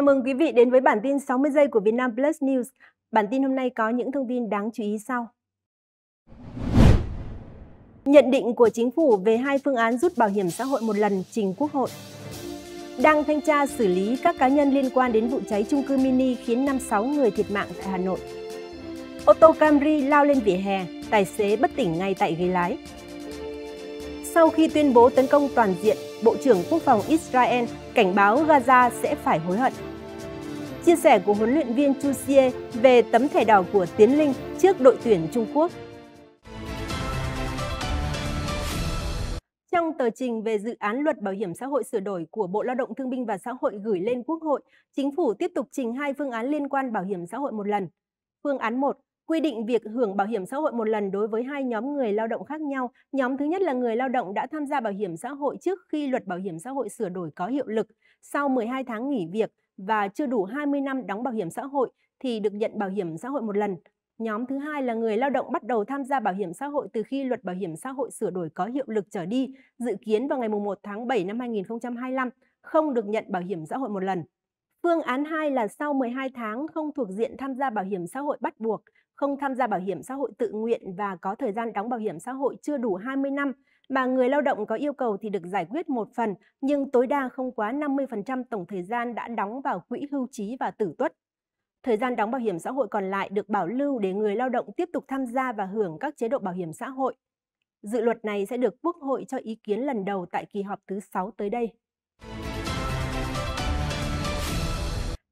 Chào mừng quý vị đến với bản tin 60 giây của Vietnam Plus News. Bản tin hôm nay có những thông tin đáng chú ý sau. Nhận định của chính phủ về hai phương án rút bảo hiểm xã hội một lần trình Quốc hội. Đang thanh tra xử lý các cá nhân liên quan đến vụ cháy chung cư mini khiến 56 người thiệt mạng tại Hà Nội. Ô tô Camry lao lên vỉa hè, tài xế bất tỉnh ngay tại ghế lái. Sau khi tuyên bố tấn công toàn diện, Bộ trưởng Quốc phòng Israel cảnh báo Gaza sẽ phải hối hận chia sẻ của huấn luyện viên Chu Xie về tấm thẻ đỏ của Tiến Linh trước đội tuyển Trung Quốc. Trong tờ trình về dự án luật bảo hiểm xã hội sửa đổi của Bộ Lao động Thương binh và Xã hội gửi lên Quốc hội, chính phủ tiếp tục trình hai phương án liên quan bảo hiểm xã hội một lần. Phương án 1 quy định việc hưởng bảo hiểm xã hội một lần đối với hai nhóm người lao động khác nhau. Nhóm thứ nhất là người lao động đã tham gia bảo hiểm xã hội trước khi luật bảo hiểm xã hội sửa đổi có hiệu lực, sau 12 tháng nghỉ việc và chưa đủ 20 năm đóng bảo hiểm xã hội thì được nhận bảo hiểm xã hội một lần. Nhóm thứ hai là người lao động bắt đầu tham gia bảo hiểm xã hội từ khi luật bảo hiểm xã hội sửa đổi có hiệu lực trở đi, dự kiến vào ngày 1 tháng 7 năm 2025, không được nhận bảo hiểm xã hội một lần. Phương án 2 là sau 12 tháng không thuộc diện tham gia bảo hiểm xã hội bắt buộc, không tham gia bảo hiểm xã hội tự nguyện và có thời gian đóng bảo hiểm xã hội chưa đủ 20 năm mà người lao động có yêu cầu thì được giải quyết một phần, nhưng tối đa không quá 50% tổng thời gian đã đóng vào quỹ hưu trí và tử tuất. Thời gian đóng bảo hiểm xã hội còn lại được bảo lưu để người lao động tiếp tục tham gia và hưởng các chế độ bảo hiểm xã hội. Dự luật này sẽ được Quốc hội cho ý kiến lần đầu tại kỳ họp thứ 6 tới đây.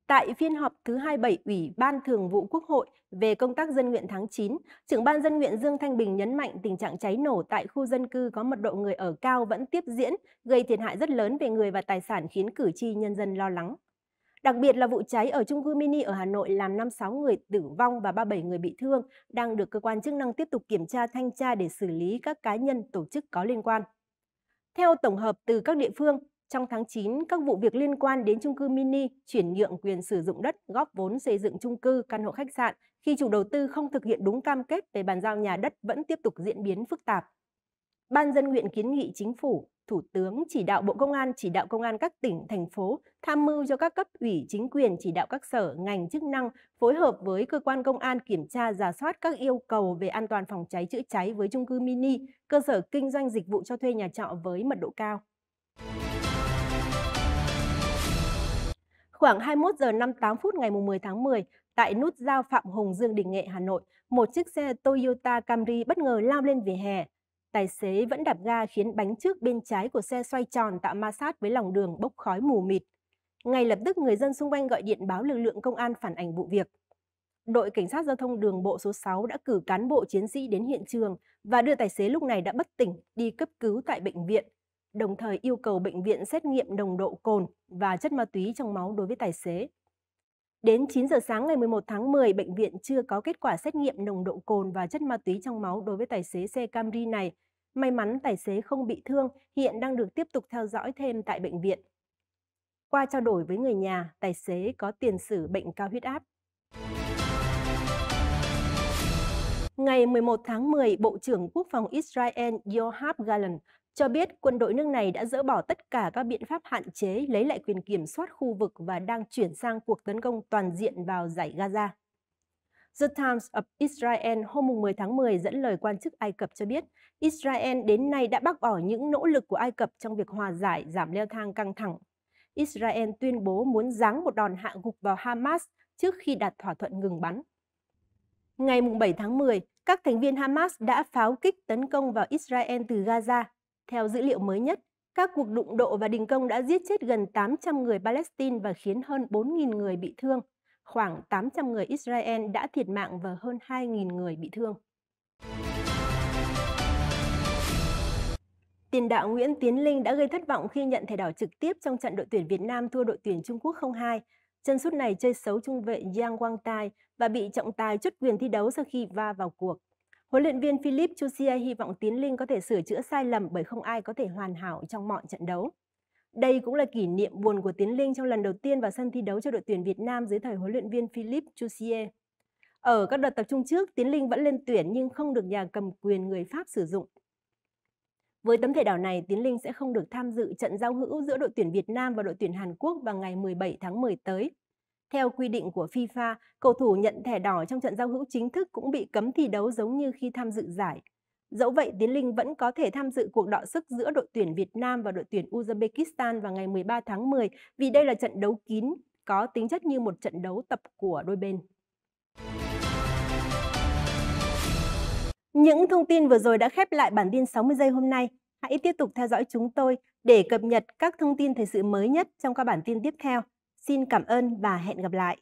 Tại phiên họp thứ 27 Ủy ban Thường vụ Quốc hội về công tác dân nguyện tháng 9, trưởng ban dân nguyện Dương Thanh Bình nhấn mạnh tình trạng cháy nổ tại khu dân cư có mật độ người ở cao vẫn tiếp diễn, gây thiệt hại rất lớn về người và tài sản khiến cử tri nhân dân lo lắng. Đặc biệt là vụ cháy ở trung cư mini ở Hà Nội làm 56 người tử vong và 37 người bị thương đang được cơ quan chức năng tiếp tục kiểm tra thanh tra để xử lý các cá nhân tổ chức có liên quan. Theo tổng hợp từ các địa phương, trong tháng 9, các vụ việc liên quan đến chung cư mini chuyển nhượng quyền sử dụng đất góp vốn xây dựng chung cư căn hộ khách sạn khi chủ đầu tư không thực hiện đúng cam kết về bàn giao nhà đất vẫn tiếp tục diễn biến phức tạp. Ban dân nguyện kiến nghị chính phủ, Thủ tướng chỉ đạo Bộ Công an chỉ đạo công an các tỉnh, thành phố tham mưu cho các cấp ủy chính quyền chỉ đạo các sở, ngành chức năng phối hợp với cơ quan công an kiểm tra giả soát các yêu cầu về an toàn phòng cháy chữa cháy với chung cư mini, cơ sở kinh doanh dịch vụ cho thuê nhà trọ với mật độ cao. Khoảng 21 giờ 58 phút ngày 10 tháng 10, tại nút giao Phạm Hùng Dương Đình Nghệ Hà Nội, một chiếc xe Toyota Camry bất ngờ lao lên vỉa hè. Tài xế vẫn đạp ga khiến bánh trước bên trái của xe xoay tròn tạo ma sát với lòng đường bốc khói mù mịt. Ngay lập tức người dân xung quanh gọi điện báo lực lượng công an phản ảnh vụ việc. Đội cảnh sát giao thông đường bộ số 6 đã cử cán bộ chiến sĩ đến hiện trường và đưa tài xế lúc này đã bất tỉnh đi cấp cứu tại bệnh viện đồng thời yêu cầu bệnh viện xét nghiệm nồng độ cồn và chất ma túy trong máu đối với tài xế. Đến 9 giờ sáng ngày 11 tháng 10, bệnh viện chưa có kết quả xét nghiệm nồng độ cồn và chất ma túy trong máu đối với tài xế xe Camry này. May mắn tài xế không bị thương, hiện đang được tiếp tục theo dõi thêm tại bệnh viện. Qua trao đổi với người nhà, tài xế có tiền sử bệnh cao huyết áp, Ngày 11 tháng 10, Bộ trưởng Quốc phòng Israel Yoav Gallant cho biết quân đội nước này đã dỡ bỏ tất cả các biện pháp hạn chế lấy lại quyền kiểm soát khu vực và đang chuyển sang cuộc tấn công toàn diện vào giải Gaza. The Times of Israel hôm 10 tháng 10 dẫn lời quan chức Ai Cập cho biết, Israel đến nay đã bác bỏ những nỗ lực của Ai Cập trong việc hòa giải, giảm leo thang căng thẳng. Israel tuyên bố muốn giáng một đòn hạ gục vào Hamas trước khi đạt thỏa thuận ngừng bắn. Ngày 7 tháng 10, các thành viên Hamas đã pháo kích tấn công vào Israel từ Gaza. Theo dữ liệu mới nhất, các cuộc đụng độ và đình công đã giết chết gần 800 người Palestine và khiến hơn 4.000 người bị thương. Khoảng 800 người Israel đã thiệt mạng và hơn 2.000 người bị thương. Tiền đạo Nguyễn Tiến Linh đã gây thất vọng khi nhận thẻ đỏ trực tiếp trong trận đội tuyển Việt Nam thua đội tuyển Trung Quốc 0-2 Chân sút này chơi xấu trung vệ Yang Wang Tai và bị trọng tài chốt quyền thi đấu sau khi va vào cuộc. Huấn luyện viên Philip Chusia hy vọng Tiến Linh có thể sửa chữa sai lầm bởi không ai có thể hoàn hảo trong mọi trận đấu. Đây cũng là kỷ niệm buồn của Tiến Linh trong lần đầu tiên vào sân thi đấu cho đội tuyển Việt Nam dưới thời huấn luyện viên Philip Chusie. Ở các đợt tập trung trước, Tiến Linh vẫn lên tuyển nhưng không được nhà cầm quyền người Pháp sử dụng. Với tấm thẻ đỏ này, Tiến Linh sẽ không được tham dự trận giao hữu giữa đội tuyển Việt Nam và đội tuyển Hàn Quốc vào ngày 17 tháng 10 tới. Theo quy định của FIFA, cầu thủ nhận thẻ đỏ trong trận giao hữu chính thức cũng bị cấm thi đấu giống như khi tham dự giải. Dẫu vậy, Tiến Linh vẫn có thể tham dự cuộc đọ sức giữa đội tuyển Việt Nam và đội tuyển Uzbekistan vào ngày 13 tháng 10 vì đây là trận đấu kín, có tính chất như một trận đấu tập của đôi bên. Những thông tin vừa rồi đã khép lại bản tin 60 giây hôm nay. Hãy tiếp tục theo dõi chúng tôi để cập nhật các thông tin thời sự mới nhất trong các bản tin tiếp theo. Xin cảm ơn và hẹn gặp lại.